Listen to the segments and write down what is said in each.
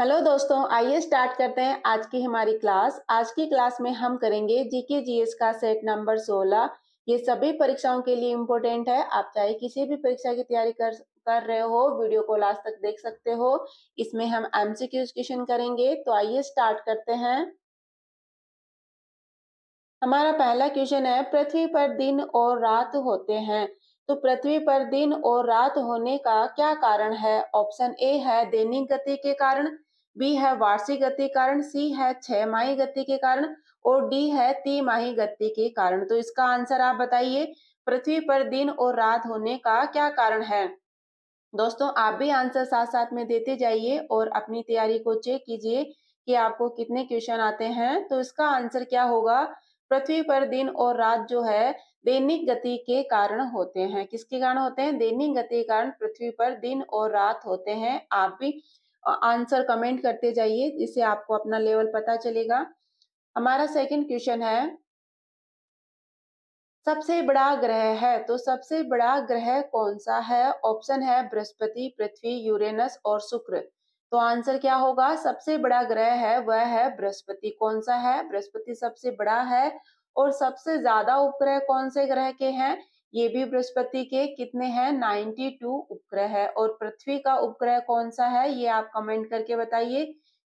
hello दोस्तों आइए start करते हैं आज की हमारी क्लास आज की क्लास में हम करेंगे जीके जीएस का सेट नंबर 16 ये सभी परीक्षाओं के लिए इम्पोर्टेंट है आप चाहे किसी भी परीक्षा की तैयारी कर कर रहे हो वीडियो को लास्ट तक देख सकते हो इसमें हम एमसीक्यूज क्वेश्चन करेंगे तो आइए स्टार्ट करते हैं हमारा पहला क्वेश्चन है पृथ्वी पर दिन और रात होते हैं तो पृथ्वी पर दिन और रात होने का क्या कारण है ऑप्शन ए है दैनिक गति के कारण बी है वार्षिक गति कारण सी है छह माही गति के कारण और डी है तिमाही गति के कारण तो इसका आंसर आप बताइए पृथ्वी पर दिन और रात होने का क्या कारण है दोस्तों आप भी आंसर साथ साथ में देते जाइए और अपनी तैयारी को चेक कीजिए कि आपको कितने क्वेश्चन आते हैं तो इसका आंसर क्या होगा पृथ्वी पर दिन और रात जो है दैनिक गति के कारण होते हैं किसके कारण होते हैं दैनिक गति के कारण पृथ्वी पर दिन और रात होते हैं आप भी आंसर कमेंट करते जाइए जिससे आपको अपना लेवल पता चलेगा हमारा सेकंड क्वेश्चन है सबसे बड़ा ग्रह है तो सबसे बड़ा ग्रह कौन सा है ऑप्शन है बृहस्पति पृथ्वी यूरेनस और शुक्र तो आंसर क्या होगा सबसे बड़ा ग्रह है वह है बृहस्पति कौन सा है बृहस्पति सबसे बड़ा है और सबसे ज्यादा उपग्रह कौन से ग्रह के हैं ये भी बृहस्पति के कितने हैं 92 उपग्रह है और पृथ्वी का उपग्रह कौन सा है ये आप कमेंट करके बताइए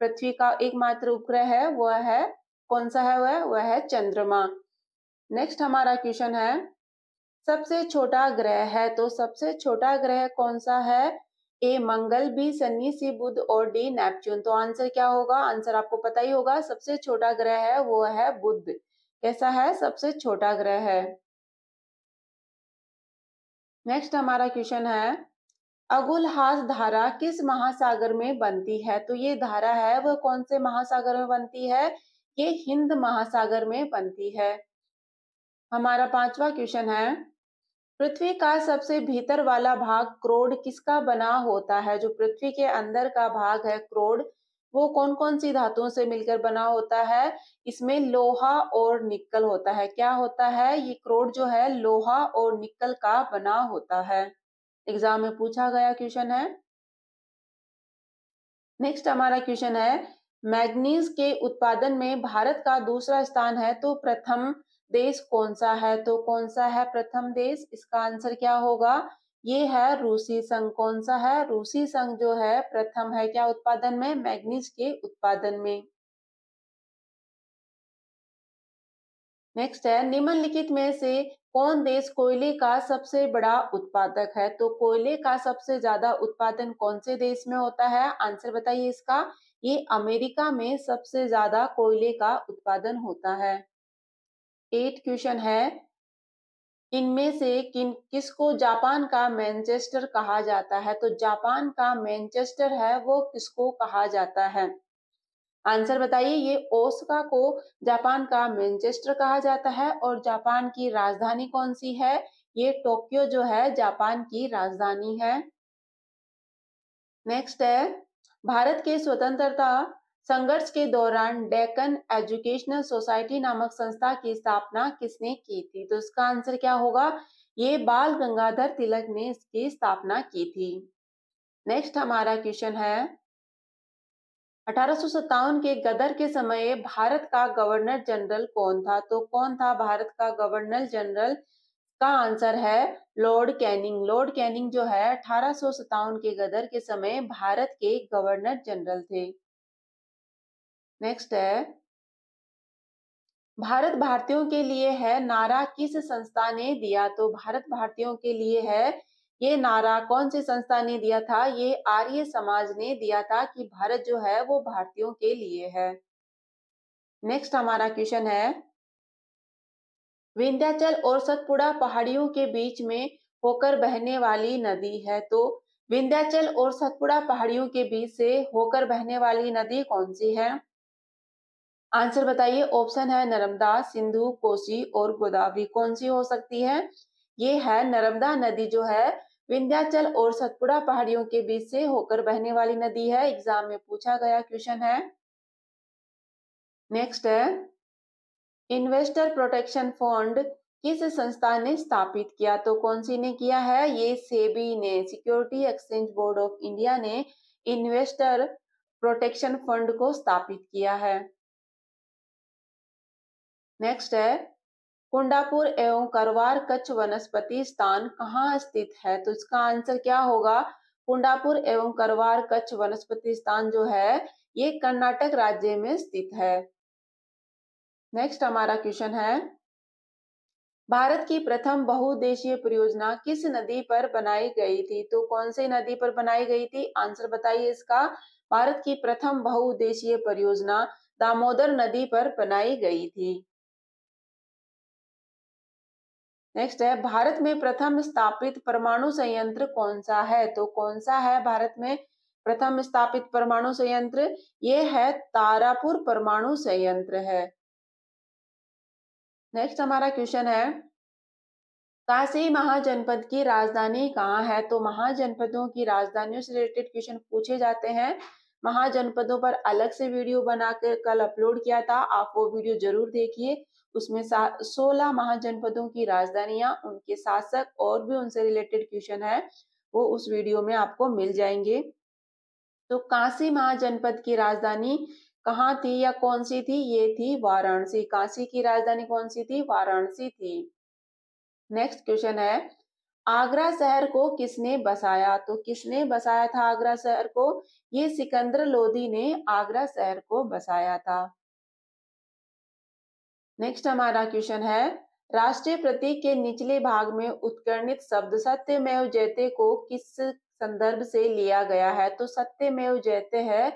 पृथ्वी का एकमात्र उपग्रह है वह है कौन सा है वह वह है चंद्रमा नेक्स्ट हमारा क्वेश्चन है सबसे छोटा ग्रह है तो सबसे छोटा ग्रह कौन सा है ए मंगल बी सन्नी सी बुध और डी नेपच्यून तो आंसर क्या होगा आंसर आपको पता ही होगा सबसे छोटा ग्रह है वो है बुध कैसा है सबसे छोटा ग्रह है नेक्स्ट हमारा क्वेश्चन है अगुल हास धारा किस महासागर में बनती है तो ये धारा है वह कौन से महासागर में बनती है ये हिंद महासागर में बनती है हमारा पांचवा क्वेश्चन है पृथ्वी का सबसे भीतर वाला भाग क्रोड किसका बना होता है जो पृथ्वी के अंदर का भाग है क्रोड वो कौन कौन सी धातुओं से मिलकर बना होता है इसमें लोहा और निकल होता है क्या होता है ये क्रोड जो है लोहा और निकल का बना होता है एग्जाम में पूछा गया क्वेश्चन है नेक्स्ट हमारा क्वेश्चन है मैग्नीज के उत्पादन में भारत का दूसरा स्थान है तो प्रथम देश कौन सा है तो कौन सा है प्रथम देश इसका आंसर क्या होगा ये है रूसी संघ कौन सा है रूसी संघ जो है प्रथम है क्या उत्पादन में मैग्नीज के उत्पादन में नेक्स्ट है निम्नलिखित में से कौन देश कोयले का सबसे बड़ा उत्पादक है तो कोयले का सबसे ज्यादा उत्पादन कौन से देश में होता है आंसर बताइए इसका ये अमेरिका में सबसे ज्यादा कोयले का उत्पादन होता है एट क्वेश्चन है इनमें से किन किसको जापान का मैनचेस्टर कहा जाता है तो जापान का मैनचेस्टर है वो किसको कहा जाता है आंसर बताइए ये ओसका को जापान का मैनचेस्टर कहा जाता है और जापान की राजधानी कौन सी है ये टोक्यो जो है जापान की राजधानी है नेक्स्ट है भारत के स्वतंत्रता संघर्ष के दौरान डेकन एजुकेशनल सोसाइटी नामक संस्था की स्थापना किसने की थी तो इसका आंसर क्या होगा ये बाल गंगाधर तिलक ने इसकी स्थापना की थी नेक्स्ट हमारा क्वेश्चन है अठारह के गदर के समय भारत का गवर्नर जनरल कौन था तो कौन था भारत का गवर्नर जनरल का आंसर है लॉर्ड कैनिंग लॉर्ड कैनिंग जो है अठारह के गदर के समय भारत के गवर्नर जनरल थे नेक्स्ट है भारत भारतीयों के लिए है नारा किस संस्था ने दिया तो भारत भारतीयों के लिए है ये नारा कौन सी संस्था ने दिया था ये आर्य समाज ने दिया था कि भारत जो है वो भारतीयों के लिए है नेक्स्ट हमारा क्वेश्चन है विंध्याचल और सतपुड़ा पहाड़ियों के बीच में होकर बहने वाली नदी है तो विंध्याचल और सतपुड़ा पहाड़ियों के बीच से होकर बहने वाली नदी कौन सी है आंसर बताइए ऑप्शन है नर्मदा सिंधु कोसी और गोदावरी कौन सी हो सकती है ये है नर्मदा नदी जो है विंध्याचल और सतपुड़ा पहाड़ियों के बीच से होकर बहने वाली नदी है एग्जाम में पूछा गया क्वेश्चन है नेक्स्ट है इन्वेस्टर प्रोटेक्शन फंड किस संस्था ने स्थापित किया तो कौन सी ने किया है ये सेबी ने security exchange board of India ने इन्वेस्टर प्रोटेक्शन फंड को स्थापित किया है नेक्स्ट है कुंडापुर एवं करवार कच्छ वनस्पति स्थान कहाँ स्थित है तो इसका आंसर क्या होगा कुंडापुर एवं करवार कच्छ वनस्पति स्थान जो है ये कर्नाटक राज्य में स्थित है नेक्स्ट हमारा क्वेश्चन है भारत की प्रथम बहुउद्देशीय परियोजना किस नदी पर बनाई गई थी तो कौन सी नदी पर बनाई गई थी आंसर बताइए इसका भारत की प्रथम बहुउद्देशीय परियोजना दामोदर नदी पर बनाई गई थी नेक्स्ट है भारत में प्रथम स्थापित परमाणु संयंत्र कौन सा है तो कौन सा है भारत में प्रथम स्थापित परमाणु संयंत्र ये है तारापुर परमाणु संयंत्र है नेक्स्ट हमारा क्वेश्चन है काशी महाजनपद की राजधानी कहाँ है तो महाजनपदों की राजधानियों से रिलेटेड क्वेश्चन पूछे जाते हैं महाजनपदों पर अलग से वीडियो बनाकर कल अपलोड किया था आप वो वीडियो जरूर देखिए उसमें सोलह महाजनपदों की राजधानियां उनके शासक और भी उनसे रिलेटेड क्वेश्चन है वो उस वीडियो में आपको मिल जाएंगे तो काशी महाजनपद की राजधानी कहाँ थी या कौन सी थी ये थी वाराणसी काशी की राजधानी कौन सी थी वाराणसी थी नेक्स्ट क्वेश्चन है आगरा शहर को किसने बसाया तो किसने बसाया था आगरा शहर को ये सिकंदर लोधी ने आगरा शहर को बसाया था नेक्स्ट हमारा क्वेश्चन है राष्ट्रीय प्रतीक के निचले भाग में उत्कर्णित शब्द सत्यमेव जयते को किस संदर्भ से लिया गया है तो सत्यमेव जयते है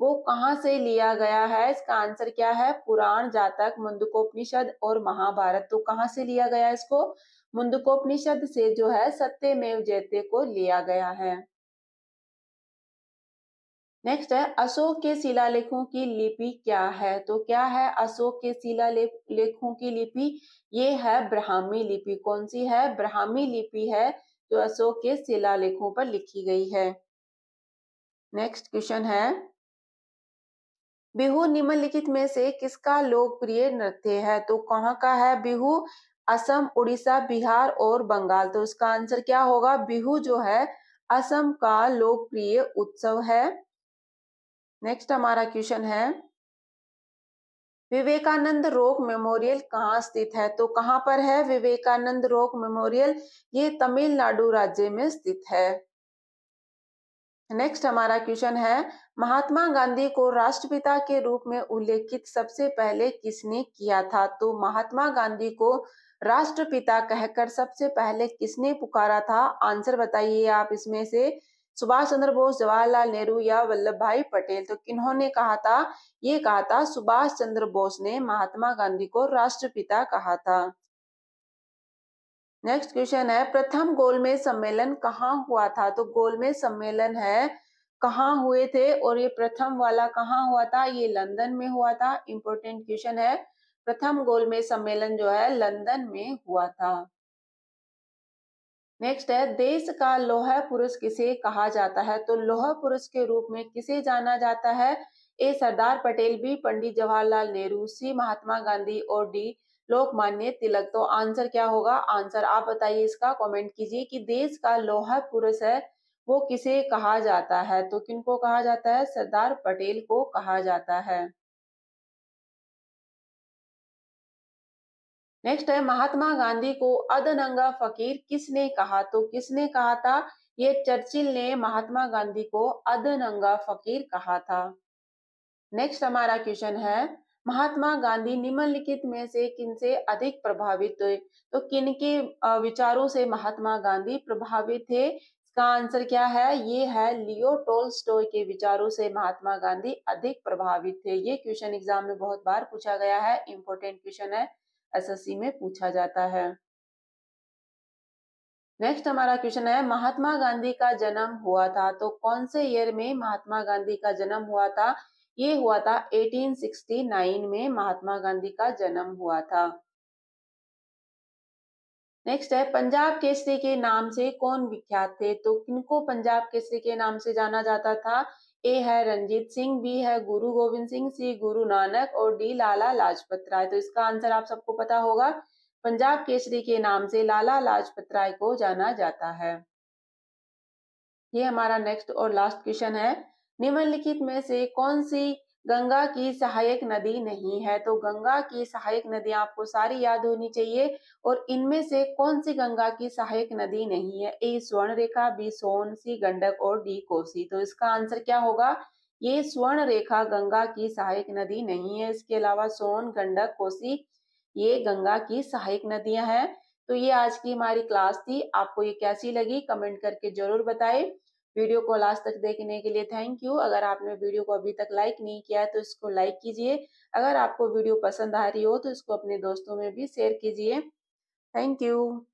वो कहाँ से लिया गया है इसका आंसर क्या है पुराण जातक मुंदकोपनिषद और महाभारत तो कहाँ से लिया गया इसको मुंदकोपनिषद से जो है सत्यमेव जयते को लिया गया है नेक्स्ट है अशोक के शिलालेखों की लिपि क्या है तो क्या है अशोक के शिलालेखों की लिपि ये है ब्राह्मी लिपि कौन सी है ब्राह्मी लिपि है जो अशोक के शिलालेखों पर लिखी गई है नेक्स्ट क्वेश्चन है बिहू निम्नलिखित में से किसका लोकप्रिय नृत्य है तो कहाँ का है बिहू असम उड़ीसा बिहार और बंगाल तो इसका आंसर क्या होगा बिहू जो है असम का लोकप्रिय उत्सव है नेक्स्ट हमारा क्वेश्चन है विवेकानंद रोक मेमोरियल कहाँ स्थित है तो कहाँ पर है विवेकानंद रोक मेमोरियल ये तमिलनाडु राज्य में स्थित है नेक्स्ट हमारा क्वेश्चन है महात्मा गांधी को राष्ट्रपिता के रूप में उल्लेखित सबसे पहले किसने किया था तो महात्मा गांधी को राष्ट्रपिता कहकर सबसे पहले किसने पुकारा था आंसर बताइए आप इसमें से सुभाष चंद्र बोस जवाहरलाल नेहरू या वल्लभ भाई पटेल तो किन्होंने कहा था ये कहा था सुभाष चंद्र बोस ने महात्मा गांधी को राष्ट्रपिता कहा था नेक्स्ट क्वेश्चन है प्रथम गोलमेज सम्मेलन कहाँ हुआ था तो गोलमेज सम्मेलन है कहाँ हुए थे और ये प्रथम वाला कहाँ हुआ था ये लंदन में हुआ था इंपॉर्टेंट क्वेश्चन है प्रथम गोलमेज सम्मेलन जो है लंदन में हुआ था नेक्स्ट है देश का लोह पुरुष किसे कहा जाता है तो लोह पुरुष के रूप में किसे जाना जाता है A Sardar Patel B Pandit Jawaharlal Nehru C Mahatma Gandhi और डी लोकमान्य तिलक तो आंसर क्या होगा आंसर आप बताइए इसका कमेंट कीजिए कि देश का लोहा पुरुष है वो किसे कहा जाता है तो किनको कहा जाता है सरदार पटेल को कहा जाता है नेक्स्ट है महात्मा गांधी को अदनंगा फकीर किसने कहा तो किसने कहा था ये चर्चिल ने महात्मा गांधी को अदनंगा फकीर कहा था नेक्स्ट हमारा क्वेश्चन है महात्मा गांधी निम्नलिखित में से किनसे अधिक प्रभावित हुए तो किन के विचारों से महात्मा गांधी प्रभावित थे इसका आंसर क्या है ये है लियो टोलस्टॉय के विचारों से महात्मा गांधी अधिक प्रभावित थे ये क्वेश्चन एग्जाम में बहुत बार पूछा गया है इंपॉर्टेंट क्वेश्चन है एसएससी में पूछा जाता है नेक्स्ट हमारा क्वेश्चन है महात्मा गांधी का जन्म हुआ था तो कौन से ईयर में महात्मा गांधी का जन्म हुआ था ये हुआ था 1869 में महात्मा गांधी का जन्म हुआ था नेक्स्ट है पंजाब केसरी के नाम से कौन विख्यात थे तो किनको पंजाब केसरी के नाम से जाना जाता था ए है रंजीत सिंह बी है गुरु गोविंद सिंह सी गुरु नानक और डी लाला लाजपत राय तो इसका आंसर आप सबको पता होगा पंजाब केसरी के नाम से लाला लाजपत राय को जाना जाता है ये हमारा नेक्स्ट और लास्ट क्वेश्चन है निम्नलिखित में से कौन सी गंगा की सहायक नदी नहीं है तो गंगा की सहायक नदियां आपको सारी याद होनी चाहिए और इनमें से कौन सी गंगा की सहायक नदी नहीं है ए स्वर्ण रेखा बी सोन सी गंडक और डी कोसी तो इसका आंसर क्या होगा ये स्वर्ण रेखा गंगा की सहायक नदी नहीं है इसके अलावा सोन गंडक कोसी ये गंगा की सहायक नदियां हैं तो ये आज की हमारी क्लास थी आपको ये कैसी लगी कमेंट करके जरूर बताएं वीडियो को लास्ट तक देखने के लिए थैंक यू अगर आपने वीडियो को अभी तक लाइक नहीं किया है तो इसको लाइक कीजिए अगर आपको वीडियो पसंद आ रही हो तो इसको अपने दोस्तों में भी शेयर कीजिए थैंक यू